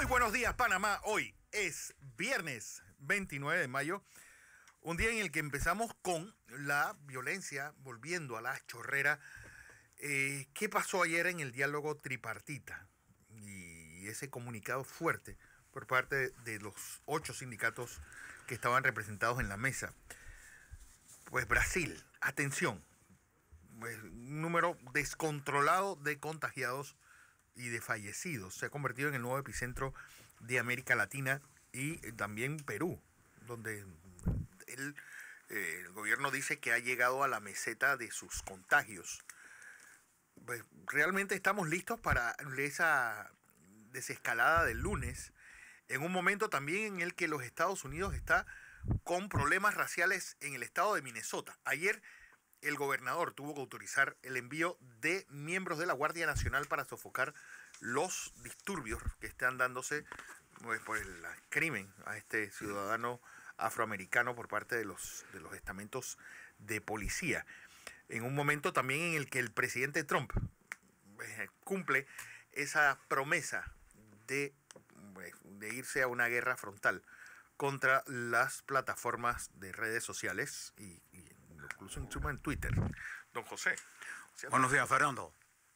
Muy buenos días, Panamá. Hoy es viernes 29 de mayo, un día en el que empezamos con la violencia, volviendo a la chorrera. Eh, ¿Qué pasó ayer en el diálogo tripartita? Y ese comunicado fuerte por parte de los ocho sindicatos que estaban representados en la mesa. Pues Brasil, atención, un pues, número descontrolado de contagiados y de fallecidos. Se ha convertido en el nuevo epicentro de América Latina y eh, también Perú, donde mm, eh, el, gobierno dice que ha llegado a la meseta de sus contagios. Pues, realmente estamos listos para esa desescalada del lunes, en un momento también en el que los Estados Unidos está con problemas raciales en el estado de Minnesota. Ayer el gobernador tuvo que autorizar el envío de miembros de la Guardia Nacional para sofocar los disturbios que están dándose pues, por el crimen a este ciudadano afroamericano por parte de los, de los estamentos de policía. En un momento también en el que el presidente Trump pues, cumple esa promesa de, pues, de irse a una guerra frontal contra las plataformas de redes sociales y incluso en Twitter. Don José. Buenos días, Fernando.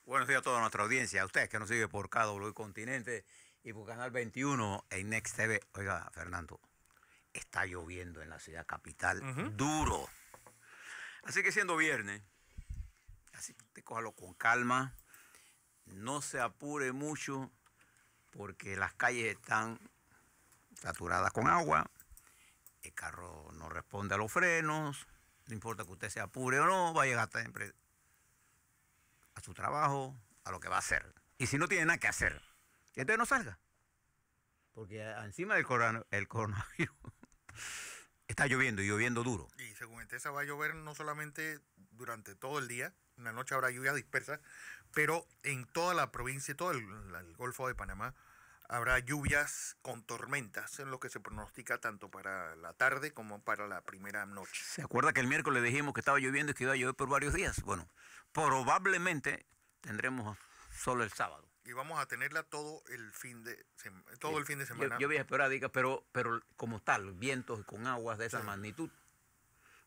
Buenos días a toda nuestra audiencia, a ustedes que nos sigue por KW Continente y por Canal 21 en Next TV. Oiga, Fernando, está lloviendo en la ciudad capital duro. Así que siendo viernes, así que cójalo con calma, no se apure mucho porque las calles están saturadas con agua, el carro no responde a los frenos, no importa que usted sea pobre o no, va a llegar siempre a su trabajo, a lo que va a hacer. Y si no tiene nada que hacer, entonces no salga. Porque encima del coronavirus está lloviendo y lloviendo duro. Y según Entesa este, va a llover no solamente durante todo el día, una noche habrá lluvia dispersa, pero en toda la provincia, todo el Golfo de Panamá, Habrá lluvias con tormentas en lo que se pronostica tanto para la tarde como para la primera noche. ¿Se acuerda que el miércoles dijimos que estaba lloviendo y que iba a llover por varios días? Bueno, probablemente tendremos solo el sábado. Y vamos a tenerla todo el fin de, todo el fin de semana. Yo, voy pero, pero como tal, vientos con aguas de esa magnitud,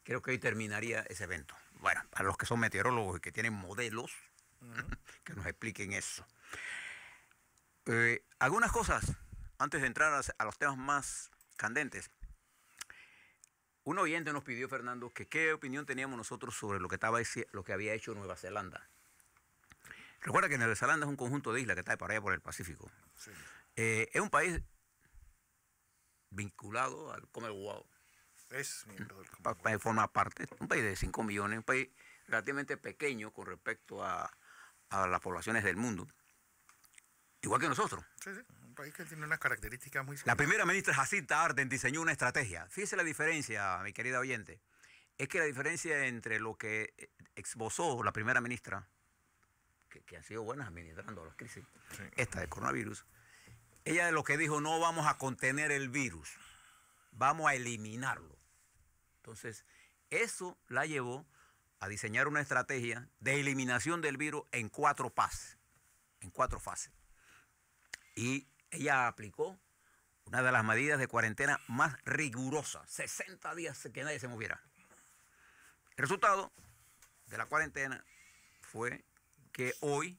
creo que hoy terminaría ese evento. Bueno, para los que son meteorólogos y que tienen modelos, que nos expliquen eso. Eh, algunas cosas, antes de entrar a, los temas más candentes. Un oyente nos pidió, Fernando, que qué opinión teníamos nosotros sobre lo que, estaba, lo que había hecho Nueva Zelanda. Recuerda que Nueva Zelanda es un conjunto de islas que está de allá por el Pacífico. Eh, es un país vinculado al Commonwealth. Es Forma parte, un país de 5 millones, un país relativamente pequeño con respecto a las poblaciones del mundo. Igual que nosotros. Sí, sí. Un país que tiene unas características muy similares. La primera ministra Jacinta Arden diseñó una estrategia. Fíjese la diferencia, mi querida oyente. Es que la diferencia entre lo que esbozó la primera ministra, que, han sido buenas administrando las crisis, esta de coronavirus, ella lo que dijo, no vamos a contener el virus, vamos a eliminarlo. Entonces, eso la llevó a diseñar una estrategia de eliminación del virus en cuatro fases. En cuatro fases y ella aplicó una de las medidas de cuarentena más rigurosas, 60 días que nadie se moviera. El resultado de la cuarentena fue que hoy,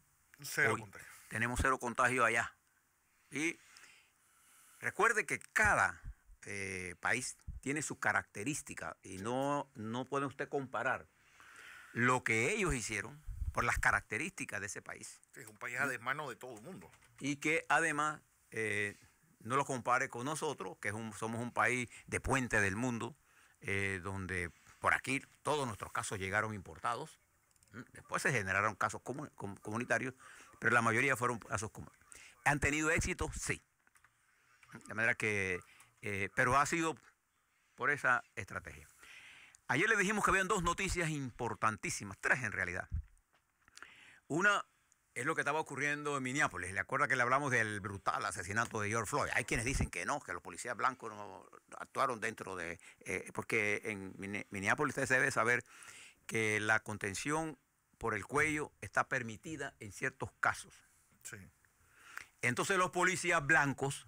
tenemos cero contagio allá. Y recuerde que cada eh, país tiene sus características y no, no puede usted comparar lo que ellos hicieron por las características de ese país. Es un país a desmano de todo el mundo y que además eh, no lo compare con nosotros, que somos un país de puente del mundo, eh, donde por aquí todos nuestros casos llegaron importados. Después se generaron casos comunitarios, pero la mayoría fueron casos comunes. ¿Han tenido éxito? Sí. De manera que, eh, pero ha sido por esa estrategia. Ayer le dijimos que habían dos noticias importantísimas, tres en realidad. Una es lo que estaba ocurriendo en Minneapolis. ¿Le acuerda que le hablamos del brutal asesinato de George Floyd? Hay quienes dicen que no, que los policías blancos no actuaron dentro de... Eh, porque en Minneapolis se debe saber que la contención por el cuello está permitida en ciertos casos. Sí. Entonces los policías blancos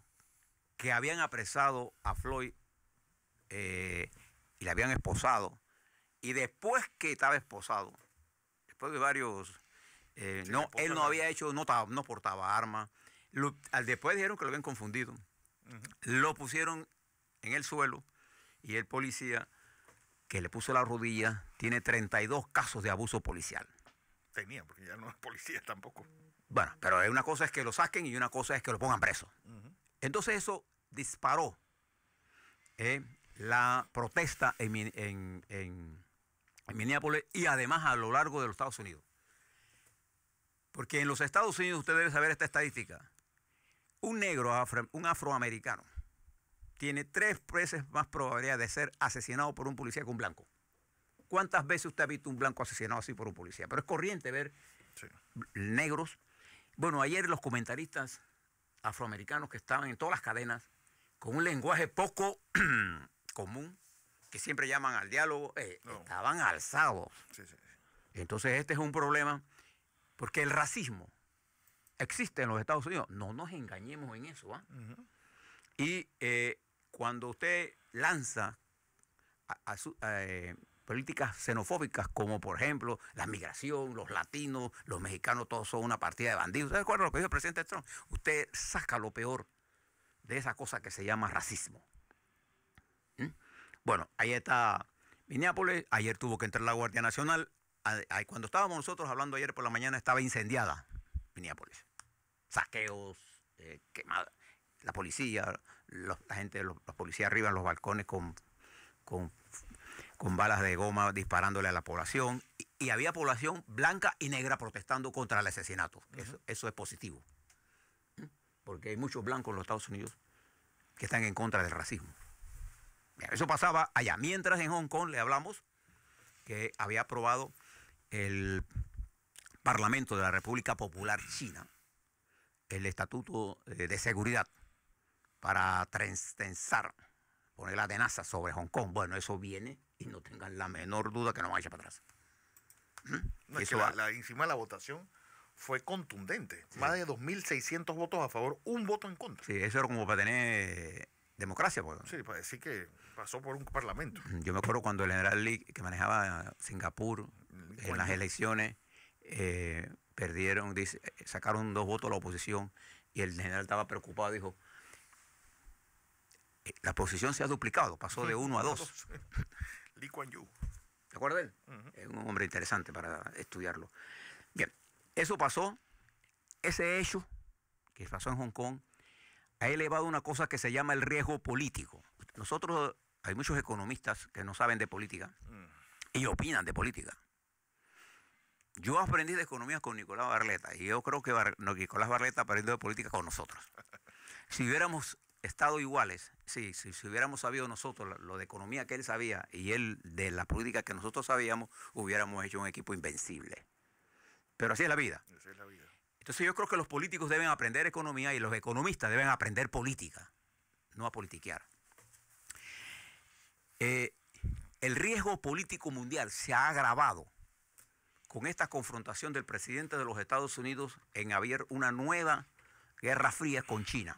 que habían apresado a Floyd eh, y le habían esposado, y después que estaba esposado, después de varios eh, no, él no había hecho, no, no portaba armas. después dijeron que lo habían confundido. Lo pusieron en el suelo y el policía que le puso la rodilla tiene 32 casos de abuso policial. Tenía, porque ya no es policía tampoco. Bueno, pero una cosa es que lo saquen y una cosa es que lo pongan preso. Entonces eso disparó eh, la protesta en Minneapolis y además a lo largo de los Estados Unidos. Porque en los Estados Unidos usted debe saber esta estadística. Un negro, un afroamericano, tiene tres veces más probabilidad de ser asesinado por un policía que un blanco. ¿Cuántas veces usted ha visto un blanco asesinado así por un policía? Pero es corriente ver negros. Bueno, ayer los comentaristas afroamericanos que estaban en todas las cadenas, con un lenguaje poco común, que siempre llaman al diálogo, eh, estaban alzados. Entonces este es un problema porque el racismo existe en los Estados Unidos. No nos engañemos en eso. ¿ah? Y eh, cuando usted lanza eh, políticas xenofóbicas, como por ejemplo la migración, los latinos, los mexicanos, todos son una partida de bandidos. ¿Usted recuerda lo que dijo el presidente Trump? Usted saca lo peor de esa cosa que se llama racismo. ¿Mm? Bueno, ahí está Minneapolis. Ayer tuvo que entrar la Guardia Nacional cuando estábamos nosotros hablando ayer por la mañana, estaba incendiada Minneapolis. Saqueos, eh, quemada. La policía, la gente, los, policías arriba en los balcones con, con, con, balas de goma disparándole a la población. Y, había población blanca y negra protestando contra el asesinato. eso, eso es positivo. ¿Mm? Porque hay muchos blancos en los Estados Unidos que están en contra del racismo. Eso pasaba allá. Mientras en Hong Kong le hablamos que había aprobado el Parlamento de la República Popular China el Estatuto eh, de Seguridad para transcensar poner la tenaza sobre Hong Kong. Bueno, eso viene y no tengan la menor duda que no vaya para atrás. Mm, la, encima la votación fue contundente. Más de 2.600 votos a favor, un voto en contra. Sí, eso era como para tener democracia. Pues. Sí, para pues, decir que pasó por un parlamento. Yo me acuerdo cuando el general Lee, que manejaba Singapur, en las elecciones eh, perdieron, eh, sacaron dos votos la oposición y el general estaba preocupado, dijo, eh, la oposición se ha duplicado, pasó de uno a dos. Lee Kuan Yew. ¿Te acuerdas de él? Es un hombre interesante para estudiarlo. Bien, eso pasó, ese hecho que pasó en Hong Kong ha elevado una cosa que se llama el riesgo político. Nosotros, hay muchos economistas que no saben de política y opinan de política. Yo aprendí de economía con Nicolás Barleta y yo creo que Nicolás Barleta aprendió de política con nosotros. Si hubiéramos estado iguales, sí, si, hubiéramos sabido nosotros lo de economía que él sabía y él de la política que nosotros sabíamos, hubiéramos hecho un equipo invencible. Pero así es la vida. Entonces yo creo que los políticos deben aprender economía y los economistas deben aprender política, no a politiquear. Eh, el riesgo político mundial se ha agravado con esta confrontación del presidente de los Estados Unidos en abrir una nueva guerra fría con China.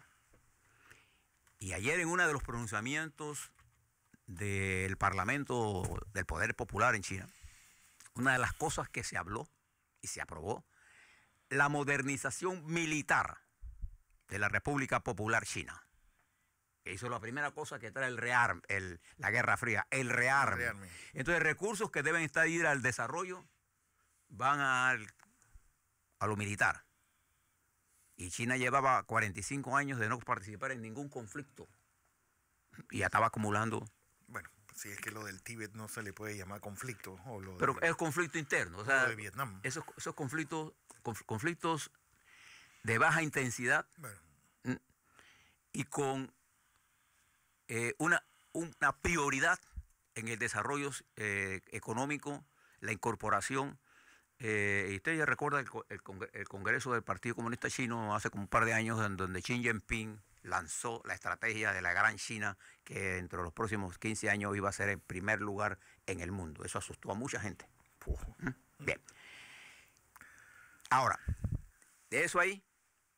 Y ayer en uno de los pronunciamientos del Parlamento del Poder Popular en China, una de las cosas que se habló y se aprobó, la modernización militar de la República Popular China. Que hizo la primera cosa que trae el rearme... la Guerra Fría, el rearme. Entonces, recursos que deben estar ir al desarrollo van a lo militar. Y China llevaba 45 años de no participar en ningún conflicto. Y ya estaba acumulando. Bueno, si es que lo del Tíbet no se le puede llamar conflicto. Pero es conflicto interno. lo de Esos, esos conflictos, conflictos de baja intensidad. Y con eh, una, una prioridad en el desarrollo eh, económico, la incorporación eh, y usted ya recuerda el, Congreso del Partido Comunista Chino hace como un par de años, en donde Xi Jinping lanzó la estrategia de la Gran China, que entre los próximos 15 años iba a ser el primer lugar en el mundo. Eso asustó a mucha gente. ¿Mm? Bien. Ahora, de eso ahí,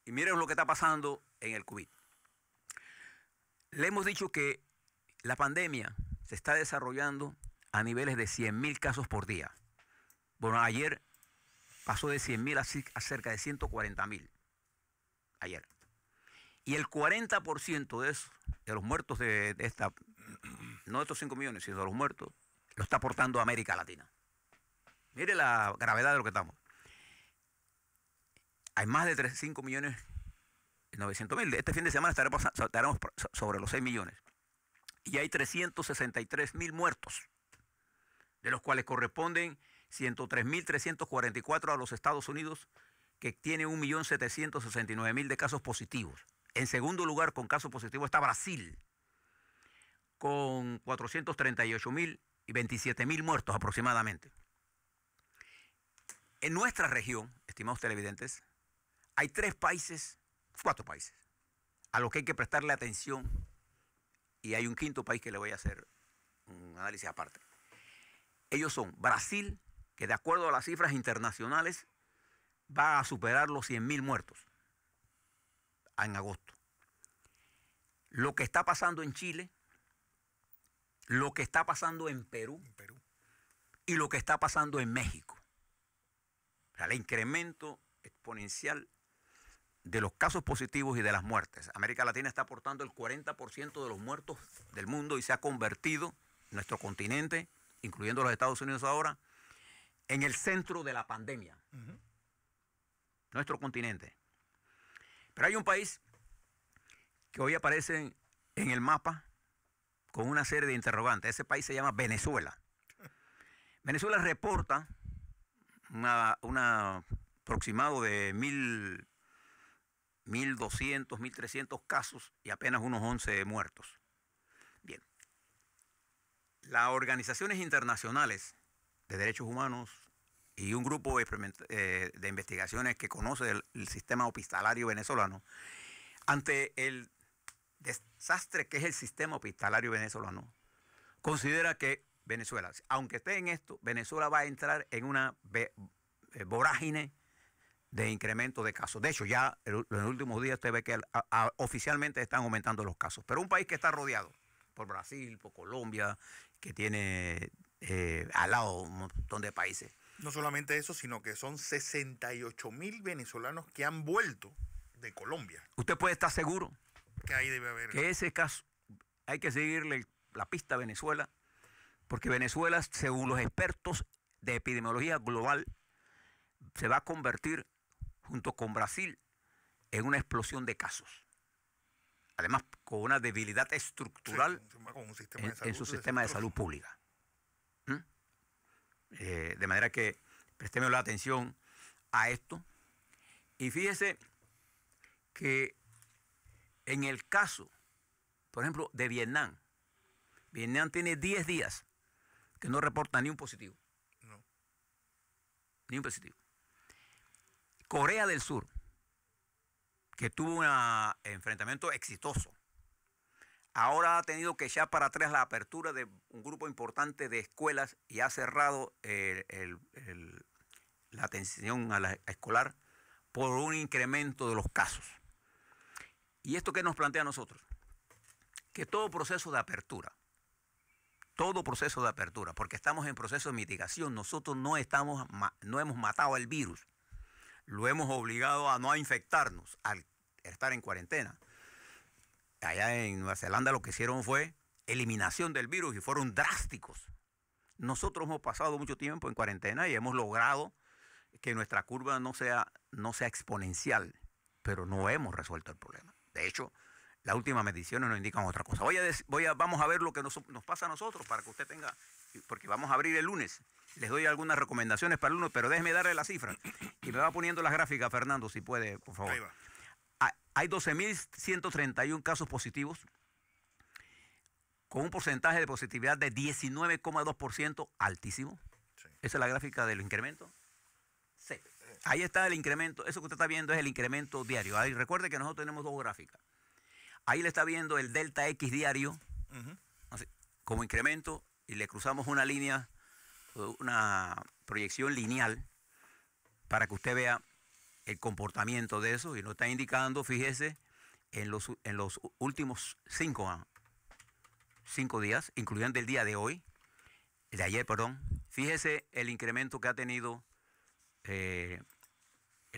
y miren lo que está pasando en el COVID. Le hemos dicho que la pandemia se está desarrollando a niveles de 100.000 casos por día. Bueno, ayer pasó de 100.000 a cerca de 140.000 ayer. Y el 40% de de los muertos de, esta, no de estos 5 millones, sino de los muertos, lo está aportando América Latina. Mire la gravedad de lo que estamos. Hay más de 35 millones mil. Este fin de semana estaremos, sobre los 6 millones. Y hay 363.000 muertos, de los cuales corresponden 103.344 a los Estados Unidos, que tiene 1.769.000 de casos positivos. En segundo lugar, con casos positivos, está Brasil, con 438.000 y 27.000 muertos aproximadamente. En nuestra región, estimados televidentes, hay tres países, cuatro países, a los que hay que prestarle atención y hay un quinto país que le voy a hacer un análisis aparte. Ellos son Brasil, que de acuerdo a las cifras internacionales va a superar los 100.000 muertos en agosto. Lo que está pasando en Chile, lo que está pasando en Perú, y lo que está pasando en México. el incremento exponencial de los casos positivos y de las muertes. América Latina está aportando el 40% de los muertos del mundo y se ha convertido nuestro continente, incluyendo los Estados Unidos ahora, en el centro de la pandemia. Nuestro continente. Pero hay un país que hoy aparece en el mapa con una serie de interrogantes. Ese país se llama Venezuela. Venezuela reporta un aproximado de mil, 1.200, 1.300 casos y apenas unos 11 muertos. Bien, las organizaciones internacionales Derechos Humanos y un grupo eh, de investigaciones que conoce el, sistema hospitalario venezolano, ante el desastre que es el sistema hospitalario venezolano, considera que Venezuela, aunque esté en esto, Venezuela va a entrar en una eh, vorágine de incremento de casos. De hecho, ya en los últimos días usted ve que oficialmente están aumentando los casos. Pero un país que está rodeado por Brasil, por Colombia, que tiene eh, al lado de un montón de países. No solamente eso, sino que son 68 mil venezolanos que han vuelto de Colombia. Usted puede estar seguro que ahí debe haber. Que ese caso hay que seguirle la pista a Venezuela, porque Venezuela, según los expertos de epidemiología global, se va a convertir, junto con Brasil, en una explosión de casos. Además, con una debilidad estructural en, su sistema de salud pública. Eh, de manera que prestemos la atención a esto. Y fíjese que en el caso, por ejemplo, de Vietnam, Vietnam tiene 10 días que no reporta ni un positivo. No. Ni un positivo. Corea del Sur, que tuvo un ah, enfrentamiento exitoso Ahora ha tenido que echar para atrás la apertura de un grupo importante de escuelas y ha cerrado la atención a la escolar por un incremento de los casos. ¿Y esto qué nos plantea a nosotros? Que todo proceso de apertura, todo proceso de apertura, porque estamos en proceso de mitigación, nosotros no, estamos, no hemos matado al virus, lo hemos obligado a no infectarnos al estar en cuarentena allá en Nueva Zelanda lo que hicieron fue eliminación del virus y fueron drásticos. Nosotros hemos pasado mucho tiempo en cuarentena y hemos logrado que nuestra curva no sea, no sea exponencial, pero no hemos resuelto el problema. De hecho, las últimas mediciones nos indican otra cosa. vamos a ver lo que nos, pasa a nosotros para que usted tenga, porque vamos a abrir el lunes. Les doy algunas recomendaciones para el lunes, pero déjeme darle la cifra. Y me va poniendo las gráficas, Fernando, si puede, por favor. Hay 12.131 casos positivos, con un porcentaje de positividad de 19,2%, altísimo. Esa es la gráfica del incremento. Sí. Ahí está el incremento. Eso que usted está viendo es el incremento diario. Ahí, recuerde que nosotros tenemos dos gráficas. Ahí le está viendo el delta X diario como incremento y le cruzamos una línea, una proyección lineal para que usted vea el comportamiento de eso y nos está indicando, fíjese, en los, en los últimos cinco, ah, cinco días, incluyendo el día de hoy, de ayer, perdón, fíjese el incremento que ha tenido eh,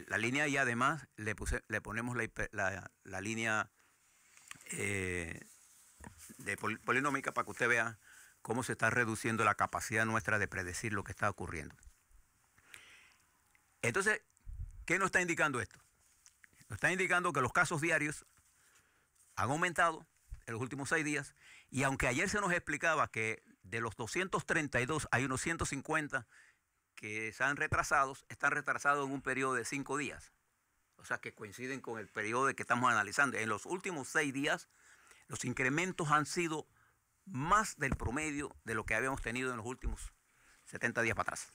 la línea y además le, puse, le ponemos la, línea eh, de polinómica para que usted vea cómo se está reduciendo la capacidad nuestra de predecir lo que está ocurriendo. Entonces, ¿Qué nos está indicando esto? Nos está indicando que los casos diarios han aumentado en los últimos seis días y aunque ayer se nos explicaba que de los 232 hay unos 150 que están retrasados, están retrasados en un periodo de cinco días. O sea, que coinciden con el periodo que estamos analizando. En los últimos seis días, los incrementos han sido más del promedio de lo que habíamos tenido en los últimos 70 días para atrás.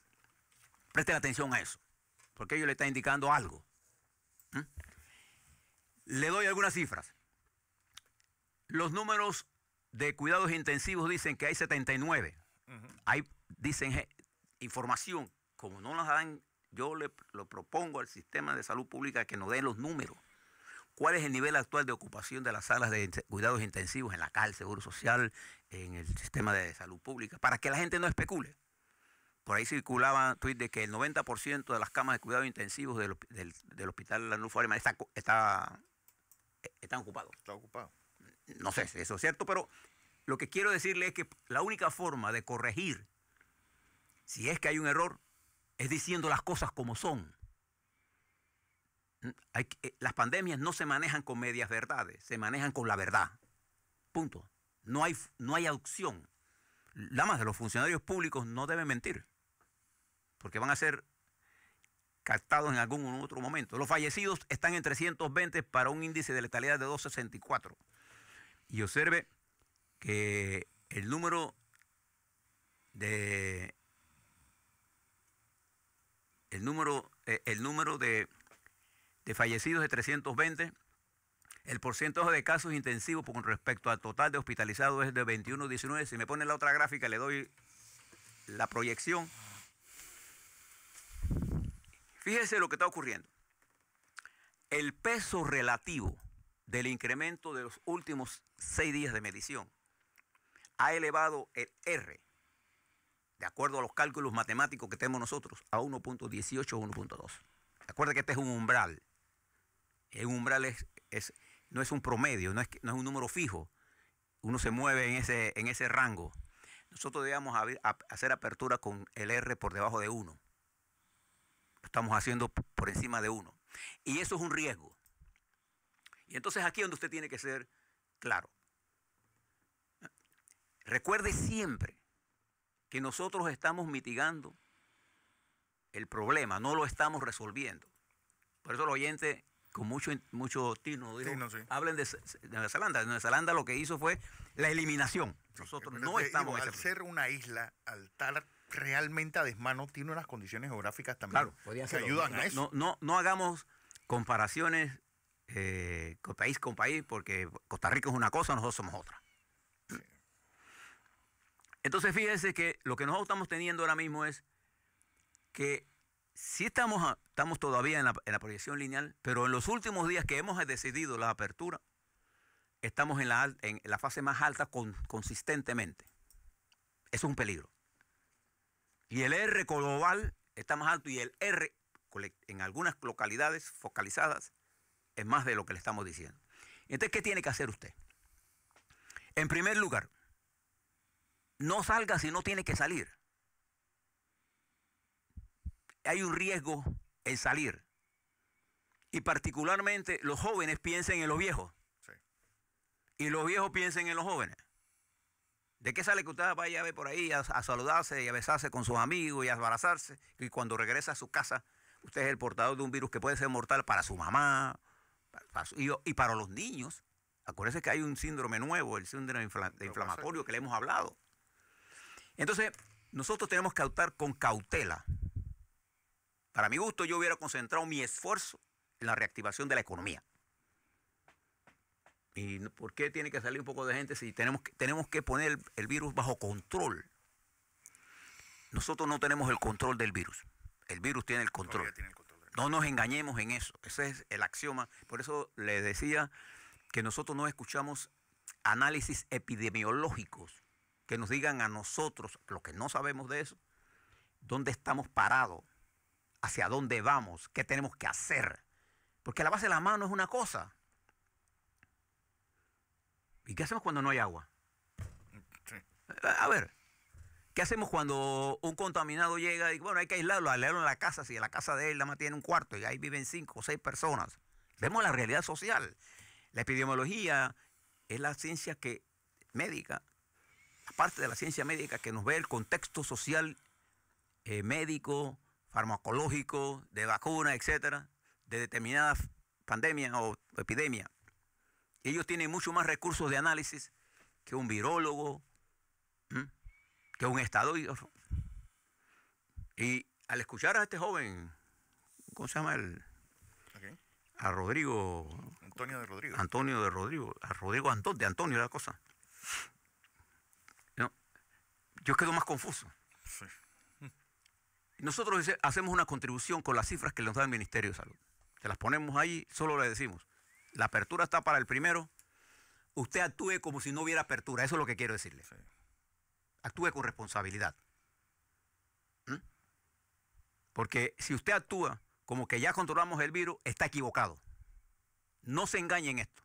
Presten atención a eso porque ellos le está indicando algo. ¿Mm? Le doy algunas cifras. Los números de cuidados intensivos dicen que hay 79. Hay, dicen eh, información, como no nos dan, yo le propongo al sistema de salud pública que nos den los números. ¿Cuál es el nivel actual de ocupación de las salas de cuidados intensivos en la CAL, Seguro Social, en el sistema de salud pública? Para que la gente no especule. Por ahí circulaba tweet de que el 90% de las camas de cuidado intensivos del, hospital de la está, está, están Está ocupado. No sé si eso es cierto, pero lo que quiero decirle es que la única forma de corregir si es que hay un error es diciendo las cosas como son. Eh, las pandemias no se manejan con medias verdades, se manejan con la verdad. Punto. No hay, no hay Nada más de los funcionarios públicos no deben mentir porque van a ser captados en algún otro momento. Los fallecidos están en 320 para un índice de letalidad de 264. Y observe que el número de el número, eh, de, fallecidos de 320 el porcentaje de casos intensivos con respecto al total de hospitalizados es de 21.19... Si me ponen la otra gráfica, le doy la proyección. Fíjese lo que está ocurriendo. El peso relativo del incremento de los últimos seis días de medición ha elevado el R, de acuerdo a los cálculos matemáticos que tenemos nosotros, a 1.18 o 1.2. Recuerda que este es un umbral. El umbral no es un promedio, no es, un número fijo. Uno se mueve en ese, en ese rango. Nosotros debíamos hacer apertura con el R por debajo de 1 estamos haciendo por encima de uno. Y eso es un riesgo. Y entonces aquí es donde usted tiene que ser claro. Recuerde siempre que nosotros estamos mitigando el problema, no lo estamos resolviendo. Por eso los oyentes, con mucho, mucho tino, hablen de, Nueva Zelanda. Nueva Zelanda lo que hizo fue la eliminación. Nosotros no estamos... al ser una isla, al realmente a desmano tiene unas condiciones geográficas también claro, ayudan a eso. No, no, hagamos comparaciones eh, país con país, porque Costa Rica es una cosa, nosotros somos otra. Entonces fíjense que lo que nosotros estamos teniendo ahora mismo es que si estamos, estamos todavía en la, proyección lineal, pero en los últimos días que hemos decidido la apertura, estamos en la, en la fase más alta consistentemente. es un peligro. Y el R global está más alto y el R en algunas localidades focalizadas es más de lo que le estamos diciendo. Entonces, ¿qué tiene que hacer usted? En primer lugar, no salga si no tiene que salir. Hay un riesgo en salir. Y particularmente los jóvenes piensen en los viejos. Y los viejos piensen en los jóvenes. ¿De qué sale que usted vaya a ver por ahí a, saludarse y a besarse con sus amigos y a abrazarse? Y cuando regresa a su casa, usted es el portador de un virus que puede ser mortal para su mamá para, y, para los niños. Acuérdense que hay un síndrome nuevo, el síndrome inflamatorio que le hemos hablado. Entonces, nosotros tenemos que actuar con cautela. Para mi gusto, yo hubiera concentrado mi esfuerzo en la reactivación de la economía. ¿Y por qué tiene que salir un poco de gente si tenemos que, tenemos que poner el, virus bajo control? Nosotros no tenemos el control del virus. El virus tiene el control. no nos engañemos en eso. Ese es el axioma. Por eso les decía que nosotros no escuchamos análisis epidemiológicos que nos digan a nosotros, lo que no sabemos de eso, dónde estamos parados, hacia dónde vamos, qué tenemos que hacer. Porque la base de la mano es una cosa, ¿Y qué hacemos cuando no hay agua? A, ver, ¿qué hacemos cuando un contaminado llega y bueno, hay que aislarlo, aislarlo en la casa, si en la casa de él nada más tiene un cuarto y ahí viven cinco o seis personas? Vemos la realidad social. La epidemiología es la ciencia que médica, aparte de la ciencia médica que nos ve el contexto social eh, médico, farmacológico, de vacuna, etcétera, de determinadas pandemias o epidemias. Ellos tienen mucho más recursos de análisis que un virólogo, que un estado Y al escuchar a este joven, ¿cómo se llama él? A Rodrigo. Antonio de Rodrigo. Antonio de Rodrigo. A Rodrigo de Antonio la cosa. yo quedo más confuso. Nosotros hacemos una contribución con las cifras que nos da el Ministerio de Salud. Se las ponemos ahí, solo le decimos la apertura está para el primero, usted actúe como si no hubiera apertura. Eso es lo que quiero decirle. Actúe con responsabilidad. ¿Mm? Porque si usted actúa como que ya controlamos el virus, está equivocado. No se engañe en esto.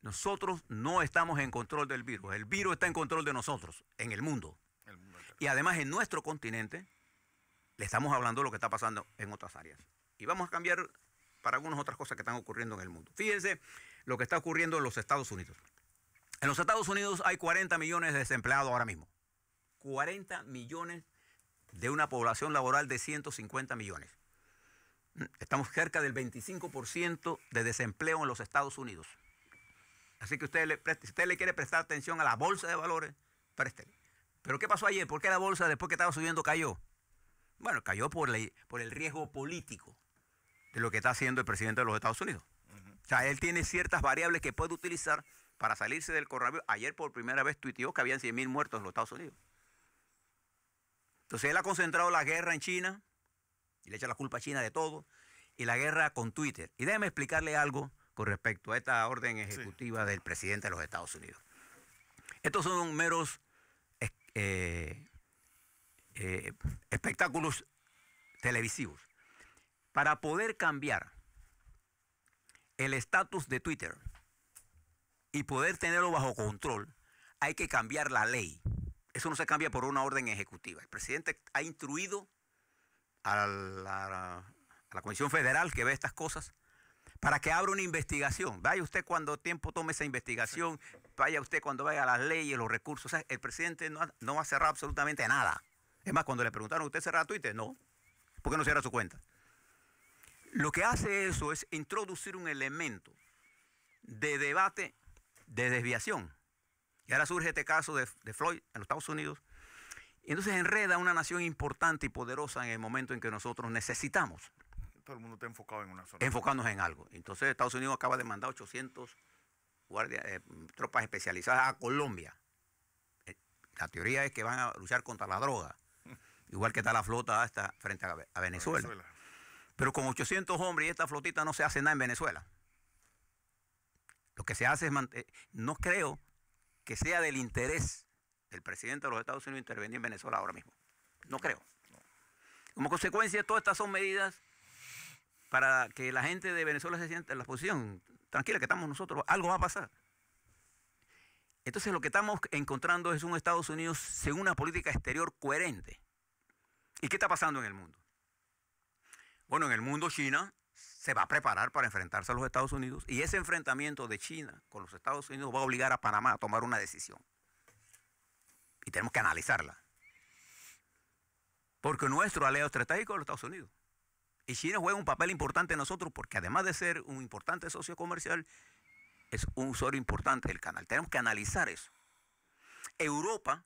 Nosotros no estamos en control del virus. El virus está en control de nosotros, en el mundo. El mundo y además en nuestro continente le estamos hablando de lo que está pasando en otras áreas. Y vamos a cambiar para algunas otras cosas que están ocurriendo en el mundo. Fíjense lo que está ocurriendo en los Estados Unidos. En los Estados Unidos hay 40 millones de desempleados ahora mismo. 40 millones de una población laboral de 150 millones. Estamos cerca del 25% de desempleo en los Estados Unidos. Así que usted le, si usted le quiere prestar atención a la bolsa de valores, préstele. Pero ¿qué pasó ayer? ¿Por qué la bolsa después que estaba subiendo cayó? Bueno, cayó por, por el riesgo político de lo que está haciendo el presidente de los Estados Unidos. O sea, él tiene ciertas variables que puede utilizar para salirse del coronavirus. Ayer por primera vez tuiteó que habían 100.000 muertos en los Estados Unidos. Entonces él ha concentrado la guerra en China y le echa la culpa a China de todo y la guerra con Twitter. Y déjeme explicarle algo con respecto a esta orden ejecutiva del presidente de los Estados Unidos. Estos son meros eh, eh, espectáculos televisivos. Para poder cambiar el estatus de Twitter y poder tenerlo bajo control, hay que cambiar la ley. Eso no se cambia por una orden ejecutiva. El presidente ha instruido a la, Comisión Federal que ve estas cosas para que abra una investigación. Vaya usted cuando tiempo tome esa investigación, vaya usted cuando vaya a las leyes, los recursos. el presidente no, no va a cerrar absolutamente nada. Es más, cuando le preguntaron, ¿usted cerrará Twitter? No. ¿Por qué no cierra su cuenta? Lo que hace eso es introducir un elemento de debate, de desviación. Y ahora surge este caso de, Floyd en los Estados Unidos. Y entonces enreda una nación importante y poderosa en el momento en que nosotros necesitamos. Todo el mundo está enfocado en una sola. Enfocarnos en algo. Entonces Estados Unidos acaba de mandar 800 eh, tropas especializadas a Colombia. Eh, la teoría es que van a luchar contra la droga. Igual que está la flota hasta frente a, Venezuela. Pero con 800 hombres y esta flotita no se hace nada en Venezuela. Lo que se hace es, mantener... Eh, no creo que sea del interés del presidente de los Estados Unidos intervenir en Venezuela ahora mismo. No creo. Como consecuencia, todas estas son medidas para que la gente de Venezuela se sienta en la posición tranquila que estamos nosotros, algo va a pasar. Entonces lo que estamos encontrando es un Estados Unidos sin una política exterior coherente. ¿Y qué está pasando en el mundo? Bueno, en el mundo China se va a preparar para enfrentarse a los Estados Unidos y ese enfrentamiento de China con los Estados Unidos va a obligar a Panamá a tomar una decisión. Y tenemos que analizarla. Porque nuestro aliado estratégico es los Estados Unidos. Y China juega un papel importante en nosotros porque además de ser un importante socio comercial, es un usuario importante del canal. Tenemos que analizar eso. Europa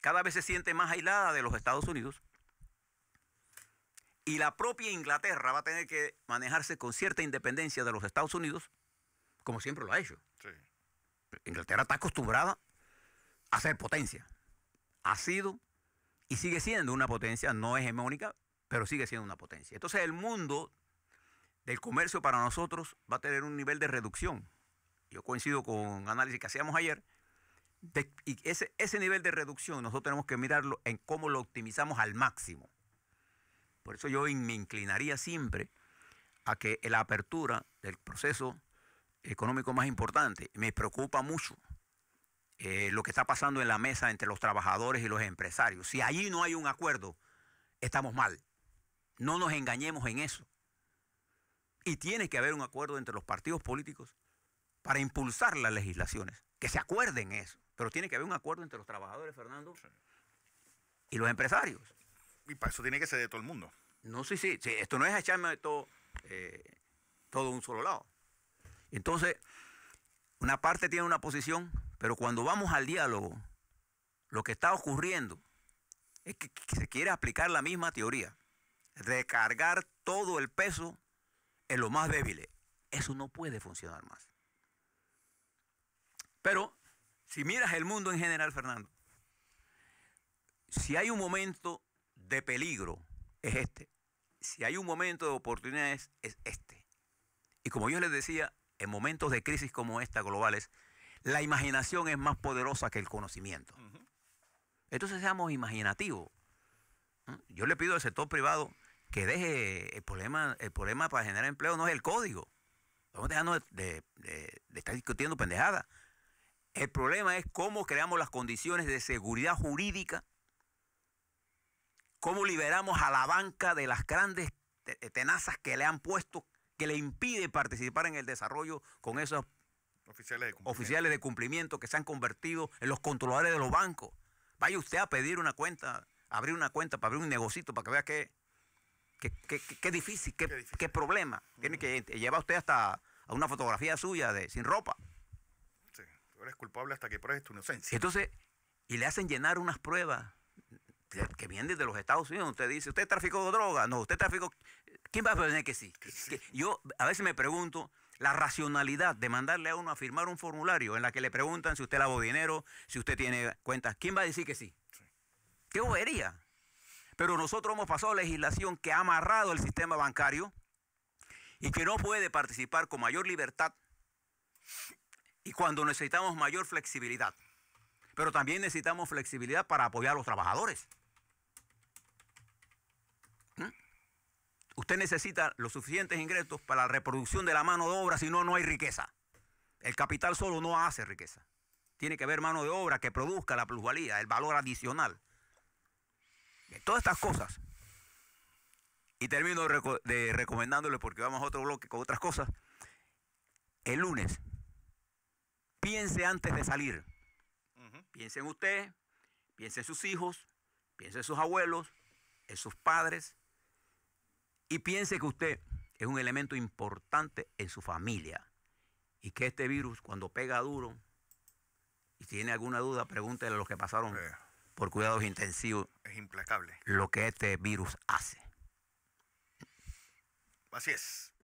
cada vez se siente más aislada de los Estados Unidos y la propia Inglaterra va a tener que manejarse con cierta independencia de los Estados Unidos, como siempre lo ha hecho. Inglaterra está acostumbrada a ser potencia. Ha sido y sigue siendo una potencia, no hegemónica, pero sigue siendo una potencia. Entonces el mundo del comercio para nosotros va a tener un nivel de reducción. Yo coincido con análisis que hacíamos ayer. y ese nivel de reducción nosotros tenemos que mirarlo en cómo lo optimizamos al máximo. Por eso yo me inclinaría siempre a que la apertura del proceso económico más importante me preocupa mucho. Eh, lo que está pasando en la mesa entre los trabajadores y los empresarios. Si allí no hay un acuerdo, estamos mal. No nos engañemos en eso. Y tiene que haber un acuerdo entre los partidos políticos para impulsar las legislaciones. Que se acuerden eso. Pero tiene que haber un acuerdo entre los trabajadores, Fernando, y los empresarios y para eso tiene que ser de todo el mundo. No, sí, sí, esto no es echarme eh, todo, todo un solo lado. Entonces, una parte tiene una posición, pero cuando vamos al diálogo, lo que está ocurriendo es que, se quiere aplicar la misma teoría, recargar todo el peso en lo más débil. Eso no puede funcionar más. Pero si miras el mundo en general, Fernando, si hay un momento de peligro es este. Si hay un momento de oportunidades, es este. Y como yo les decía, en momentos de crisis como esta globales, la imaginación es más poderosa que el conocimiento. Entonces seamos imaginativos. ¿Mm? Yo le pido al sector privado que deje el problema, el problema para generar empleo no es el código. Vamos dejando de, de estar discutiendo pendejadas. El problema es cómo creamos las condiciones de seguridad jurídica cómo liberamos a la banca de las grandes eh, tenazas que le han puesto, que le impide participar en el desarrollo con esos oficiales de cumplimiento que se han convertido en los controladores de los bancos. Vaya usted a pedir una cuenta, abrir una cuenta para abrir un negocito, para que vea qué, qué, difícil, qué, problema. Tiene que llevar usted hasta una fotografía suya de sin ropa. Sí, tú eres culpable hasta que pruebes tu inocencia. Entonces, y le hacen llenar unas pruebas que viene desde los Estados Unidos. Usted dice, ¿usted traficó droga? No, usted traficó... ¿Quién va a tener que sí? Yo a veces me pregunto la racionalidad de mandarle a uno a firmar un formulario en la que le preguntan si usted lavó dinero, si usted tiene cuentas. ¿Quién va a decir que sí? ¡Qué bobería! Pero nosotros hemos pasado legislación que ha amarrado el sistema bancario y que no puede participar con mayor libertad y cuando necesitamos mayor flexibilidad. Pero también necesitamos flexibilidad para apoyar a los trabajadores. Usted necesita los suficientes ingresos para la reproducción de la mano de obra, si no, no hay riqueza. El capital solo no hace riqueza. Tiene que haber mano de obra que produzca la plusvalía, el valor adicional. De todas estas cosas. Y termino de, recomendándole, porque vamos a otro bloque con otras cosas. El lunes, piense antes de salir. Piense en usted, piense en sus hijos, piense en sus abuelos, en sus padres, y piense que usted es un elemento importante en su familia y que este virus cuando pega duro, y tiene alguna duda, pregúntele a los que pasaron por cuidados intensivos. Es implacable. Lo que este virus hace. Así es.